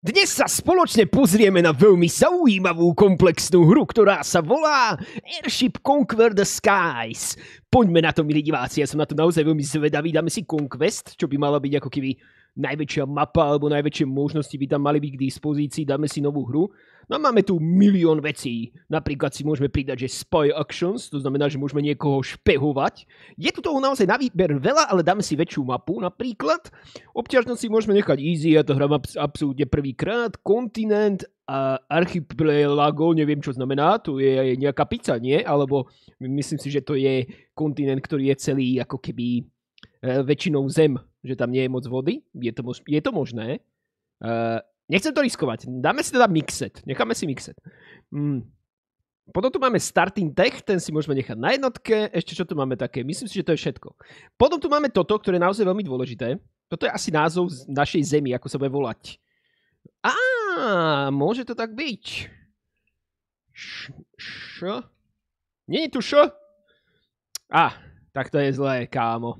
Dnes sa spoločne pozrieme na veľmi zaujímavú komplexnú hru, ktorá sa volá Airship Conquer the Skies. Poďme na to, milí diváci, ja som na to naozaj veľmi zvedavý, dáme si Conquest, čo by mala byť ako keby najväčšia mapa alebo najväčšie možnosti by tam mali byť k dispozícii, dáme si novú hru. No máme tu milión vecí. Napríklad si môžeme pridať, že spy actions, to znamená, že môžeme niekoho špehovať. Je tu toho naozaj na výber veľa, ale dáme si väčšiu mapu napríklad. Obťažnosť si môžeme nechať easy, ja to hrám absolútne prvýkrát. Kontinent, a archipelago, neviem čo znamená, tu je nejaká pizza, nie? Alebo myslím si, že to je kontinent, ktorý je celý ako keby e, väčšinou zem že tam nie je moc vody. Je to, mož- je to možné. Uh, nechcem to riskovať. Dáme si teda mixet. Necháme si mixet. Mm. Potom tu máme starting tech, ten si môžeme nechať na jednotke. Ešte čo tu máme také? Myslím si, že to je všetko. Potom tu máme toto, ktoré je naozaj veľmi dôležité. Toto je asi názov z našej zemi, ako sa bude volať. Á, môže to tak byť. Š, š. Nie je tu š? Á, tak to je zlé, kámo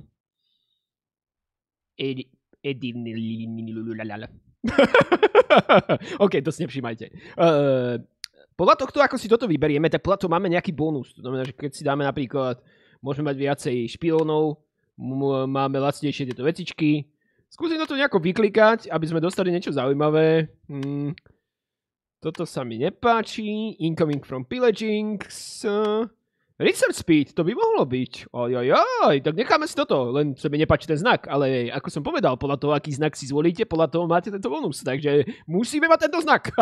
ed, edinilal. OK, to nevšímajte. Eh, podľa tohto, ako si toto vyberieme, tak podľa toho máme nejaký bonus. To znamená, že keď si dáme napríklad, môžeme mať viacej špiónov, máme lacnejšie tieto vecičky. Skúsim na to nejako vyklikať, aby sme dostali niečo zaujímavé. Hmm. Toto sa mi nepáči. Incoming from pillaging. Research Speed, to by mohlo byť. Ojojoj, tak necháme si toto, len sa mi nepáči ten znak, ale ako som povedal, podľa toho, aký znak si zvolíte, podľa toho máte tento bonus, takže musíme mať tento znak.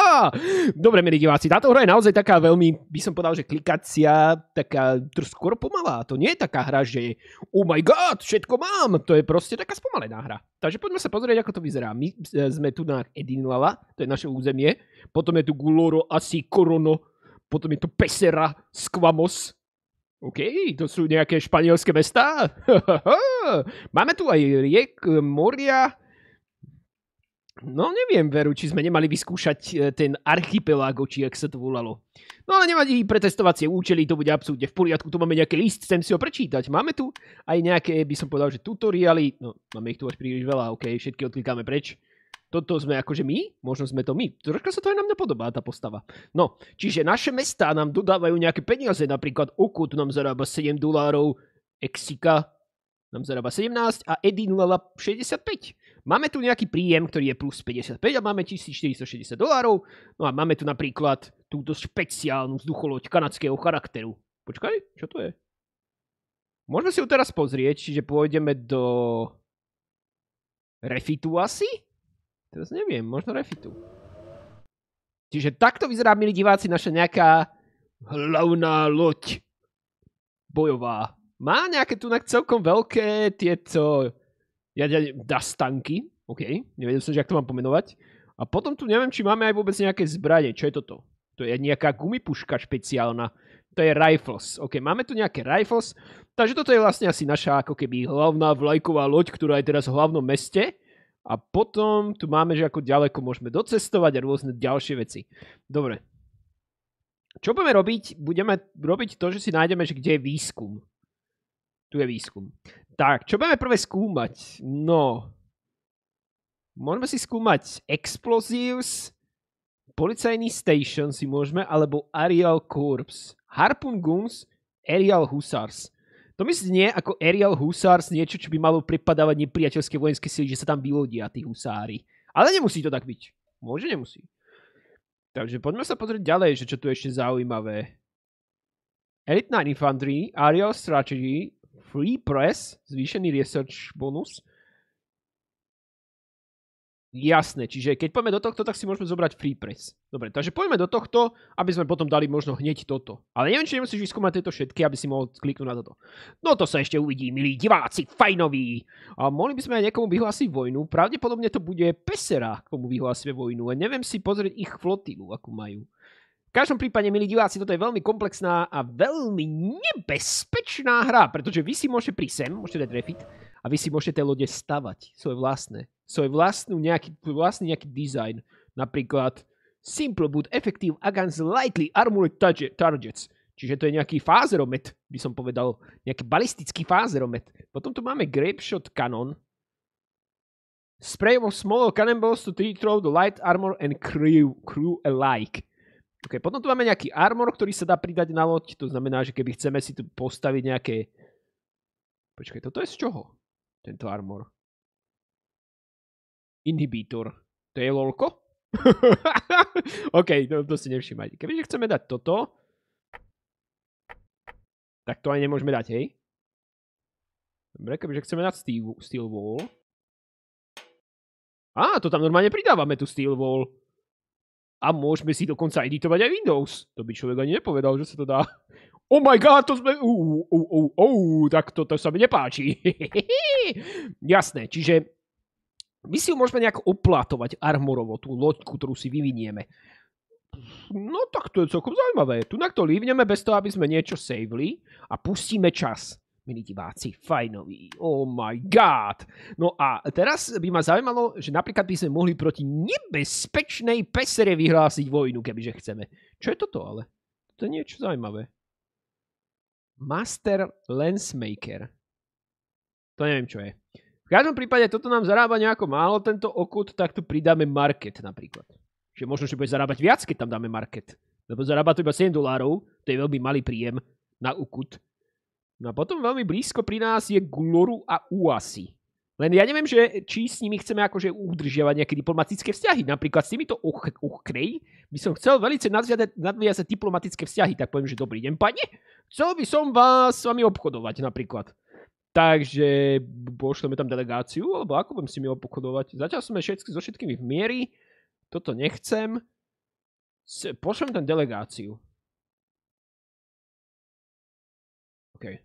Dobre, milí diváci, táto hra je naozaj taká veľmi, by som povedal, že klikacia, taká skoro pomalá, to nie je taká hra, že oh my god, všetko mám, to je proste taká spomalená hra. Takže poďme sa pozrieť, ako to vyzerá. My e, sme tu na Edinlala, to je naše územie, potom je tu Guloro, asi Korono, potom je to Pesera, Squamos. OK, to sú nejaké španielské mesta. Máme tu aj riek, eh, moria. No neviem, Veru, či sme nemali vyskúšať eh, ten archipelago, či ak sa to volalo. No ale nevadí, testovacie účely, to bude absolútne v poriadku. Tu máme nejaký list, chcem si ho prečítať. Máme tu aj nejaké, by som povedal, že tutoriály. No, máme ich tu až príliš veľa, OK, všetky odklikáme preč toto sme akože my, možno sme to my. Troška sa to aj na mňa podobá, tá postava. No, čiže naše mesta nám dodávajú nejaké peniaze, napríklad Okut nám zarába 7 dolárov, Exika nám zarába 17 a Edy 065. 65. Máme tu nejaký príjem, ktorý je plus 55 a máme 1460 dolárov. No a máme tu napríklad túto špeciálnu vzducholoď kanadského charakteru. Počkaj, čo to je? Môžeme si ju teraz pozrieť, čiže pôjdeme do refitu asi? Teraz neviem, možno refitu. Čiže takto vyzerá, milí diváci, naša nejaká hlavná loď bojová. Má nejaké tu celkom veľké tieto ja, ja, dastanky. OK, nevedel som, že ak to mám pomenovať. A potom tu neviem, či máme aj vôbec nejaké zbranie. Čo je toto? To je nejaká gumipuška špeciálna. To je rifles. OK, máme tu nejaké rifles. Takže toto je vlastne asi naša ako keby hlavná vlajková loď, ktorá je teraz v hlavnom meste. A potom tu máme, že ako ďaleko môžeme docestovať a rôzne ďalšie veci. Dobre. Čo budeme robiť? Budeme robiť to, že si nájdeme, že kde je výskum. Tu je výskum. Tak, čo budeme prvé skúmať? No, môžeme si skúmať Explosives, Policajný Station si môžeme, alebo Aerial Corps. Harpoon Guns, Aerial Hussars. To mi znie ako Ariel Husars niečo, čo by malo pripadávať nepriateľské vojenské sily, že sa tam vylodia tí husári. Ale nemusí to tak byť. Môže, nemusí. Takže poďme sa pozrieť ďalej, že čo tu je ešte zaujímavé. Elite 9 Infantry, Ariel Strategy, Free Press, zvýšený research bonus, Jasné, čiže keď poďme do tohto, tak si môžeme zobrať free press. Dobre, takže poďme do tohto, aby sme potom dali možno hneď toto. Ale neviem, či nemusíš vyskúmať tieto všetky, aby si mohol kliknúť na toto. No to sa ešte uvidí, milí diváci, fajnoví. A mohli by sme aj niekomu vyhlásiť vojnu. Pravdepodobne to bude Pesera, komu vyhlásime vojnu. A neviem si pozrieť ich flotilu, akú majú. V každom prípade, milí diváci, toto je veľmi komplexná a veľmi nebezpečná hra, pretože vy si môžete prísť sem, môžete dať refit a vy si môžete lode stavať svoje vlastné svoj vlastnú nejaký, vlastný nejaký design. Napríklad Simple but Effective Against Lightly Armored Targets. Čiže to je nejaký fázeromet, by som povedal. Nejaký balistický fázeromet. Potom tu máme Grapeshot Cannon. Spray of small cannonballs to throw the light armor and crew, crew alike. Okay, potom tu máme nejaký armor, ktorý sa dá pridať na loď. To znamená, že keby chceme si tu postaviť nejaké... Počkaj, toto je z čoho? Tento armor inhibítor. To je lolko? OK, to, to si nevšímajte. Kebyže chceme dať toto, tak to aj nemôžeme dať, hej? Dobre, kebyže chceme dať steel, steel wall. Á, to tam normálne pridávame, tu steel wall. A môžeme si dokonca editovať aj Windows. To by človek ani nepovedal, že sa to dá. Oh my god, to sme... Uh, uh, uh, uh, tak to, to sa mi nepáči. Jasné, čiže my si ju môžeme nejak oplatovať armorovo, tú loďku, ktorú si vyvinieme. No tak to je celkom zaujímavé. Tu to lívneme bez toho, aby sme niečo saveli a pustíme čas. Milí diváci, fajnoví. Oh my god. No a teraz by ma zaujímalo, že napríklad by sme mohli proti nebezpečnej pesere vyhlásiť vojnu, kebyže chceme. Čo je toto ale? To je niečo zaujímavé. Master Lensmaker. To neviem, čo je. V každom prípade toto nám zarába nejako málo, tento okut, tak tu pridáme market napríklad. Že možno, že bude zarábať viac, keď tam dáme market. Lebo zarába to iba 7 dolárov, to je veľmi malý príjem na ukut. No a potom veľmi blízko pri nás je Gloru a Uasi. Len ja neviem, že či s nimi chceme akože udržiavať nejaké diplomatické vzťahy. Napríklad s týmito Ochkrej by som chcel veľmi nadviazať diplomatické vzťahy. Tak poviem, že dobrý deň, pane. Chcel by som vás s vami obchodovať napríklad. Takže pošleme tam delegáciu, alebo ako budem si mi obchodovať? Zatiaľ sme všetky, so všetkými v miery, toto nechcem. Pošlem tam delegáciu. OK.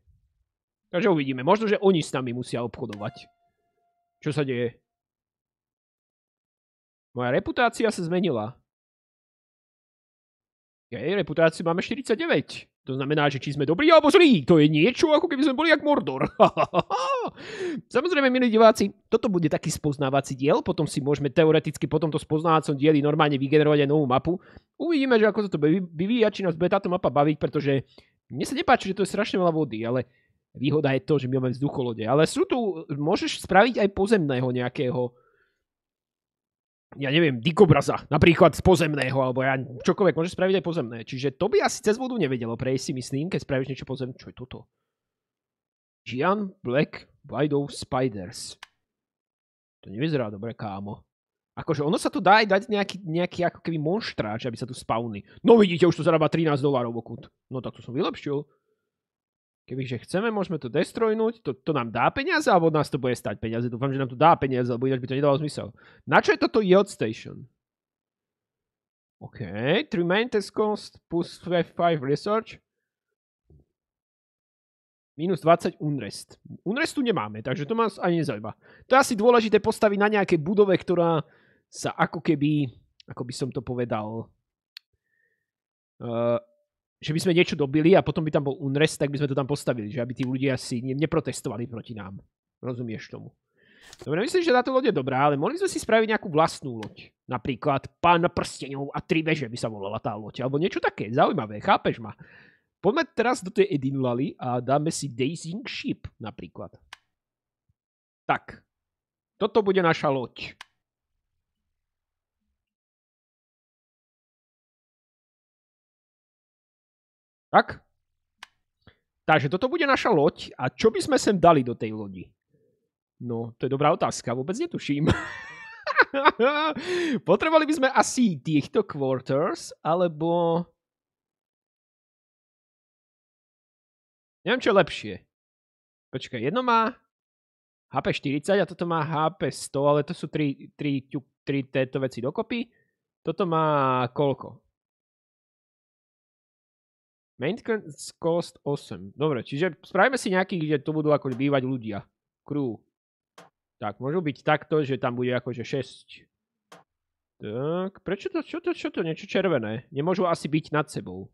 Takže uvidíme. Možno, že oni s nami musia obchodovať. Čo sa deje? Moja reputácia sa zmenila. Jej reputáciu máme 49. To znamená, že či sme dobrí alebo zlí, to je niečo, ako keby sme boli jak Mordor. Samozrejme, milí diváci, toto bude taký spoznávací diel, potom si môžeme teoreticky po tomto spoznávacom dieli normálne vygenerovať aj novú mapu. Uvidíme, že ako sa to vyvíja, či nás bude táto mapa baviť, pretože mne sa nepáči, že to je strašne veľa vody, ale výhoda je to, že my máme vzducholode. Ale sú tu, môžeš spraviť aj pozemného nejakého ja neviem, dikobraza, napríklad z pozemného, alebo ja čokoľvek, môže spraviť aj pozemné. Čiže to by asi cez vodu nevedelo prejsť si myslím, keď spravíš niečo pozemné. Čo je toto? Gian Black Widow Spiders. To nevyzerá dobre, kámo. Akože ono sa tu dá aj dať nejaký, nejaký ako keby monštráč, aby sa tu spawnli. No vidíte, už to zarába 13 dolárov okud. No tak to som vylepšil. Kebyže chceme, môžeme to destrojnúť, to, to nám dá peniaze, alebo nás to bude stať peniaze. Dúfam, že nám to dá peniaze, lebo ináč by to nedalo zmysel. Na čo je toto yield Station? OK, 3 maintenance cost plus 5 research. Minus 20 Unrest. Unrest tu nemáme, takže to nás ani nezaujíma. To je asi dôležité postaviť na nejakej budove, ktorá sa ako keby, ako by som to povedal, uh, že by sme niečo dobili a potom by tam bol unrest, tak by sme to tam postavili, že aby tí ľudia si neprotestovali proti nám. Rozumieš tomu? Dobre, myslím, že táto loď je dobrá, ale mohli sme si spraviť nejakú vlastnú loď. Napríklad Pán prstenov a tri veže by sa volala tá loď, alebo niečo také. Zaujímavé, chápeš ma? Poďme teraz do tej Edinlali a dáme si Dazing Ship napríklad. Tak, toto bude naša loď. Tak? Takže toto bude naša loď. A čo by sme sem dali do tej lodi? No, to je dobrá otázka. Vôbec netuším. Potrebovali by sme asi týchto quarters, alebo... Neviem, čo je lepšie. Počkaj, jedno má HP 40 a toto má HP 100, ale to sú tri tieto veci dokopy. Toto má koľko? Maintenance cost 8. Dobre, čiže spravíme si nejaký, kde tu budú ako bývať ľudia. Crew. Tak, môžu byť takto, že tam bude akože 6. Tak, prečo to, čo to, čo to, niečo červené? Nemôžu asi byť nad sebou.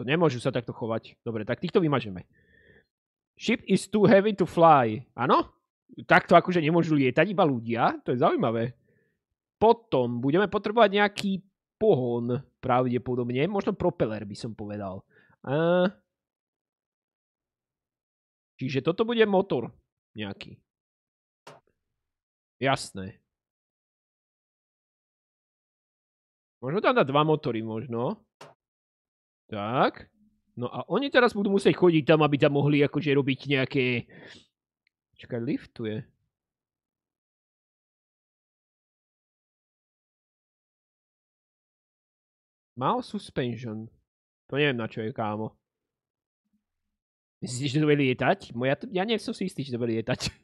To nemôžu sa takto chovať. Dobre, tak týchto vymažeme. Ship is too heavy to fly. Áno? Takto akože nemôžu lietať iba ľudia. To je zaujímavé. Potom budeme potrebovať nejaký pohon pravdepodobne. Možno propeller by som povedal. A... Čiže toto bude motor nejaký. Jasné. Možno tam dá dva motory, možno. Tak. No a oni teraz budú musieť chodiť tam, aby tam mohli akože robiť nejaké... Čakaj, lift tu je. Mal suspension. To neviem na čo je, kámo. Myslíš, že to bude lietať? Moja, ja nie som si istý, že to bude lietať.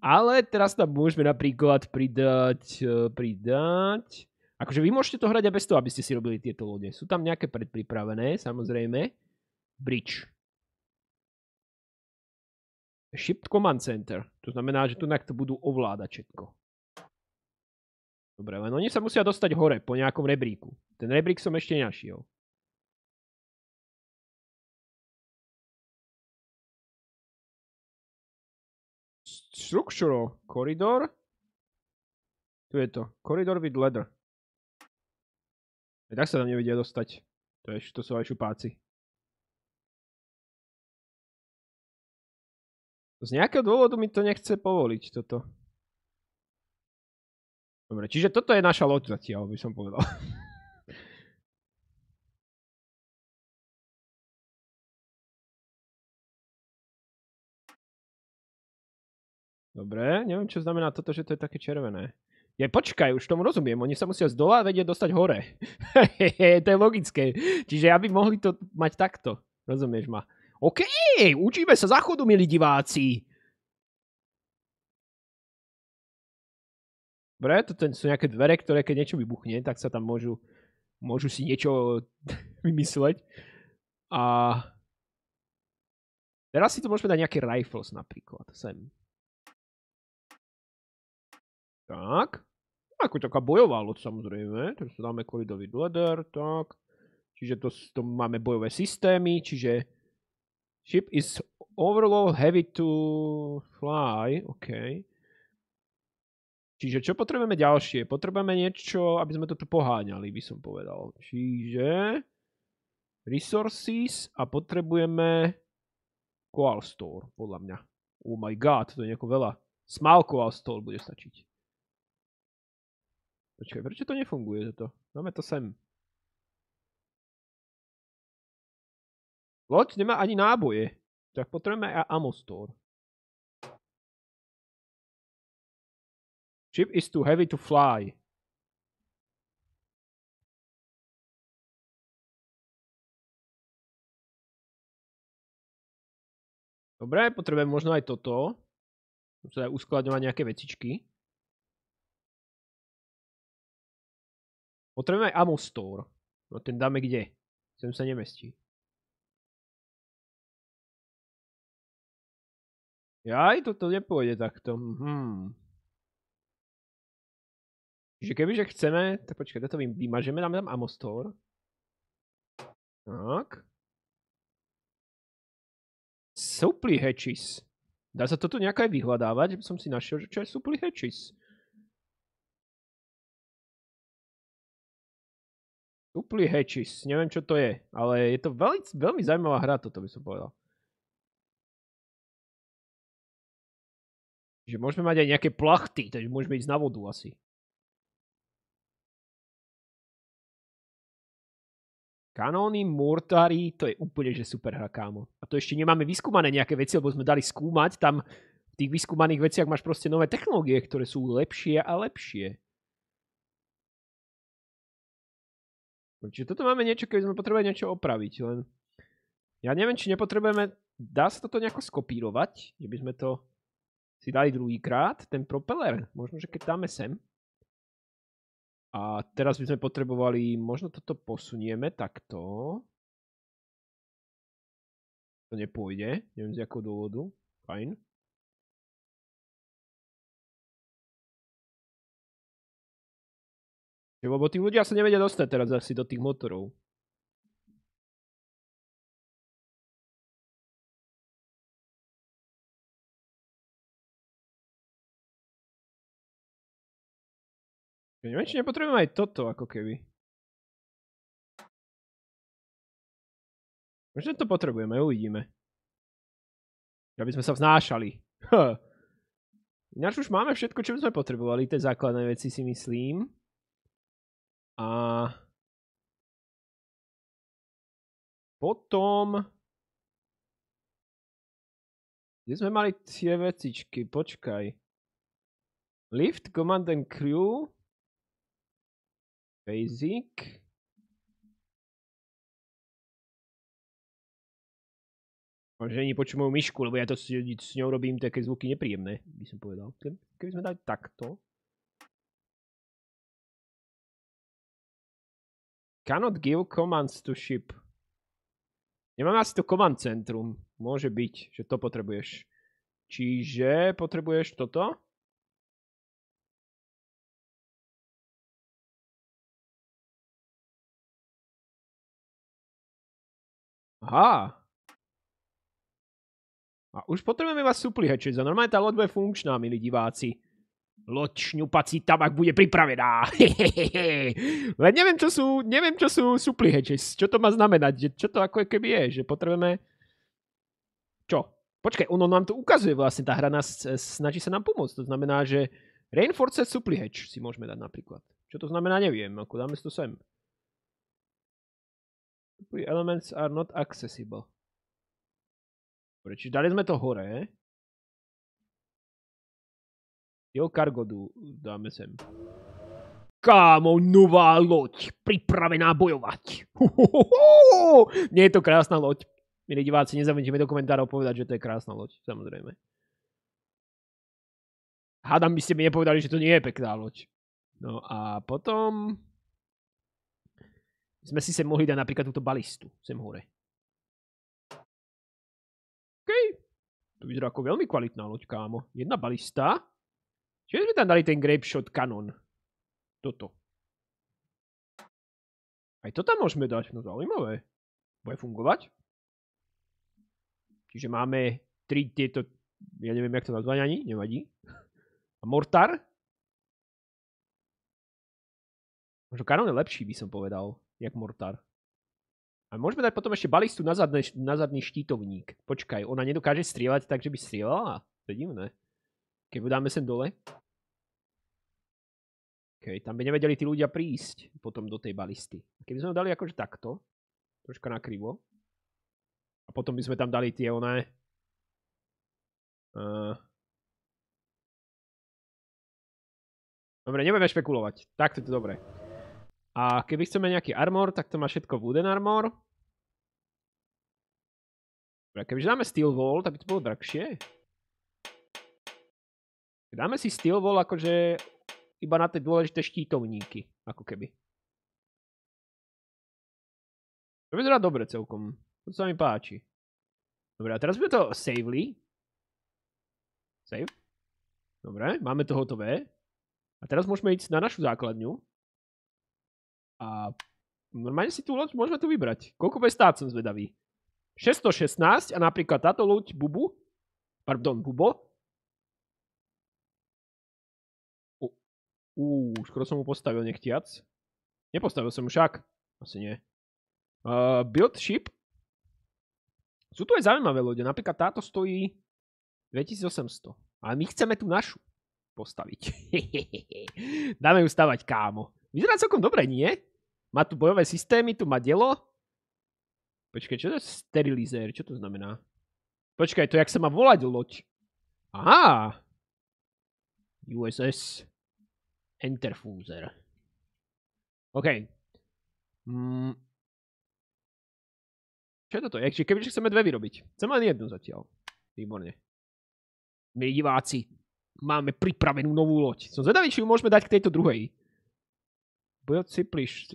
Ale teraz tam môžeme napríklad pridať, e, pridať... Akože vy môžete to hrať aj bez toho, aby ste si robili tieto lode. Sú tam nejaké predpripravené, samozrejme. Bridge. Shipped Command Center. To znamená, že tu to budú ovládať všetko. Dobre, len oni sa musia dostať hore po nejakom rebríku. Ten rebrík som ešte nenašiel. Structural corridor. Tu je to. Corridor with ladder. Aj tak sa tam nevedia dostať. To, je, to sú aj šupáci. Z nejakého dôvodu mi to nechce povoliť toto. Dobre, čiže toto je naša loď zatiaľ, by som povedal. Dobre, neviem, čo znamená toto, že to je také červené. Ja počkaj, už tomu rozumiem. Oni sa musia z dola vedieť dostať hore. to je logické. Čiže aby mohli to mať takto. Rozumieš ma? OK, učíme sa zachodu, milí diváci. Dobre, toto sú nejaké dvere, ktoré keď niečo vybuchne, tak sa tam môžu, môžu si niečo vymysleť. A teraz si tu môžeme dať nejaké rifles napríklad sem. Tak. Ako taká bojová loď samozrejme. Tak sa dáme koridový Leder, tak. Čiže to, to máme bojové systémy, čiže ship is overall heavy to fly, OK. Čiže čo potrebujeme ďalšie? Potrebujeme niečo, aby sme tu poháňali, by som povedal. Čiže resources a potrebujeme coal store, podľa mňa. Oh my god, to je nejako veľa. Small coal store bude stačiť. Počkaj, prečo to nefunguje toto? Dáme to sem. Loď nemá ani náboje. Tak potrebujeme aj ammo store. Ship is too heavy to fly. Dobre, potrebujem možno aj toto. Musím aj teda uskladňovať nejaké vecičky. Potrebujem aj ammo store. No ten dáme kde? Sem sa nemestí. Jaj, toto nepôjde takto. Hmm. Čiže kebyže chceme, tak počkaj, to vymažeme, dáme tam Amostor. Tak. Supli hatches. Dá sa to tu aj vyhľadávať, že som si našiel, že čo je supli hatches. Supli hatches, neviem čo to je, ale je to veľmi, veľmi zaujímavá hra toto by som povedal. Že môžeme mať aj nejaké plachty, takže môžeme ísť na vodu asi. Kanóny, mortári, to je úplne že super hra, kámo. A to ešte nemáme vyskúmané nejaké veci, lebo sme dali skúmať. Tam v tých vyskúmaných veciach máš proste nové technológie, ktoré sú lepšie a lepšie. Čiže toto máme niečo, keby sme potrebovali niečo opraviť. Len ja neviem, či nepotrebujeme... Dá sa toto nejako skopírovať? Že by sme to si dali druhýkrát, ten propeller, Možno, že keď dáme sem. A teraz by sme potrebovali, možno toto posunieme takto. To nepôjde, neviem z jakého dôvodu. Fajn. Lebo tí ľudia sa nevedia dostať teraz asi do tých motorov. Neviem, či nepotrebujem aj toto, ako keby. Možno to potrebujeme, uvidíme. Aby sme sa vznášali. Ináč už máme všetko, čo by sme potrebovali, tie základné veci si myslím. A potom... Kde sme mali tie vecičky? Počkaj. Lift, Command and Crew. Basic. ani počujem moju myšku, lebo ja to s, s ňou robím také zvuky nepríjemné, by som povedal. Keby sme dali takto. Cannot give commands to ship. Nemám asi to command centrum. Môže byť, že to potrebuješ. Čiže potrebuješ toto? Aha. A už potrebujeme vás suplihečiť. Normálne tá loď bude funkčná, milí diváci. Loď šňupací tabak bude pripravená. Len neviem, čo sú, neviem, čo sú suplihečiť. Čo to má znamenať? Čo to ako keby je? Že potrebujeme... Čo? Počkaj, ono nám to ukazuje vlastne. Tá hra nás e, snaží sa nám pomôcť. To znamená, že Rainforce Supply Hedge si môžeme dať napríklad. Čo to znamená, neviem. Ako dáme si to sem. Three elements are not accessible. Dobre, čiže dali sme to hore. Jo, kargodu dáme sem. Kámo, nová loď, pripravená bojovať. Hohohoho! Nie je to krásna loď. Milí diváci, nezabudnite do komentárov povedať, že to je krásna loď, samozrejme. Hádam by ste mi nepovedali, že to nie je pekná loď. No a potom sme si sem mohli dať napríklad túto balistu sem hore. OK. To vyzerá ako veľmi kvalitná loď, kámo. Jedna balista. Čiže sme tam dali ten grape shot kanon. Toto. Aj to tam môžeme dať, no zaujímavé. Bude fungovať. Čiže máme tri tieto, ja neviem, jak to nazvať ani, nevadí. A mortar. Možno kanon je lepší, by som povedal jak mortar. A môžeme dať potom ešte balistu na, zadne, na zadný štítovník. Počkaj, ona nedokáže strieľať tak, že by strieľala? To je divné. Keď ju dáme sem dole. OK, tam by nevedeli tí ľudia prísť potom do tej balisty. keby sme ho dali akože takto, troška nakrivo, a potom by sme tam dali tie oné... Uh... Dobre, nebudeme špekulovať. Takto to dobre. A keby chceme nejaký armor, tak to má všetko wooden armor. Kebyže dáme steel wall, tak by to bolo drahšie. Dáme si steel wall akože iba na tie dôležité štítovníky, ako keby. To vyzerá dobre celkom. To sa mi páči. Dobre, a teraz by to savely. Save. Dobre, máme to hotové. A teraz môžeme ísť na našu základňu. A normálne si tú loď môžeme tu vybrať. Koľko bude stáť, som zvedavý. 616 a napríklad táto loď Bubu, pardon, Bubo, Uú, skoro som mu postavil nechtiac. Nepostavil som mu však. Asi nie. build ship. Sú tu aj zaujímavé lode. Napríklad táto stojí 2800. Ale my chceme tú našu postaviť. Dáme ju stavať kámo. Vyzerá celkom dobre, nie? Má tu bojové systémy, tu má dielo. Počkaj, čo to je sterilizér? Čo to znamená? Počkaj, to jak sa má volať loď. Aha! USS Enterfuser. OK. Mm. Čo je toto? Kebyže chceme dve vyrobiť. Chcem len jednu zatiaľ. Výborne. My diváci, máme pripravenú novú loď. Som zvedavý, či ju môžeme dať k tejto druhej. Build Ciplish,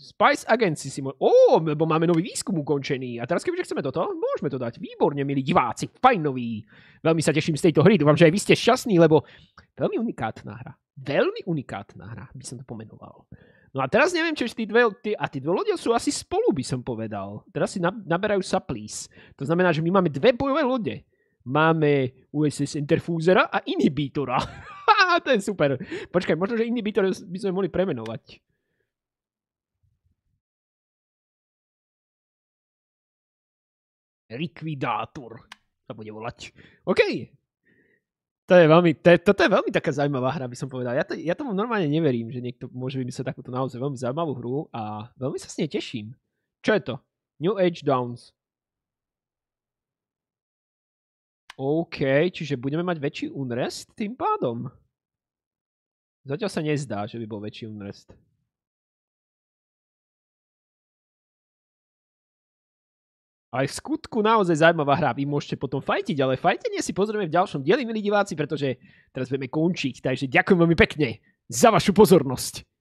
Spice Agency si mo- Ó, lebo máme nový výskum ukončený. A teraz keďže chceme toto, môžeme to dať. Výborne, milí diváci, fajn nový. Veľmi sa teším z tejto hry. Dúfam, že aj vy ste šťastní, lebo veľmi unikátna hra. Veľmi unikátna hra, by som to pomenoval. No a teraz neviem, či tí dve, tí, a tí dve lode sú asi spolu, by som povedal. Teraz si naberajú naberajú saplís. To znamená, že my máme dve bojové lode. Máme USS Interfusera a Inhibitora. to je super. Počkaj, možno, že iný by sme mohli premenovať. Likvidátor sa bude volať. OK. To je veľmi, to je, toto je veľmi taká zaujímavá hra, by som povedal. Ja, to, ja tomu normálne neverím, že niekto môže vymyslieť takúto naozaj veľmi zaujímavú hru a veľmi sa s nej teším. Čo je to? New Age Downs. OK, čiže budeme mať väčší unrest tým pádom. Zatiaľ sa nezdá, že by bol väčší unrest. Aj v skutku naozaj zaujímavá hra. Vy môžete potom fajtiť, ale fajtenie si pozrieme v ďalšom dieli, milí diváci, pretože teraz budeme končiť. Takže ďakujem veľmi pekne za vašu pozornosť.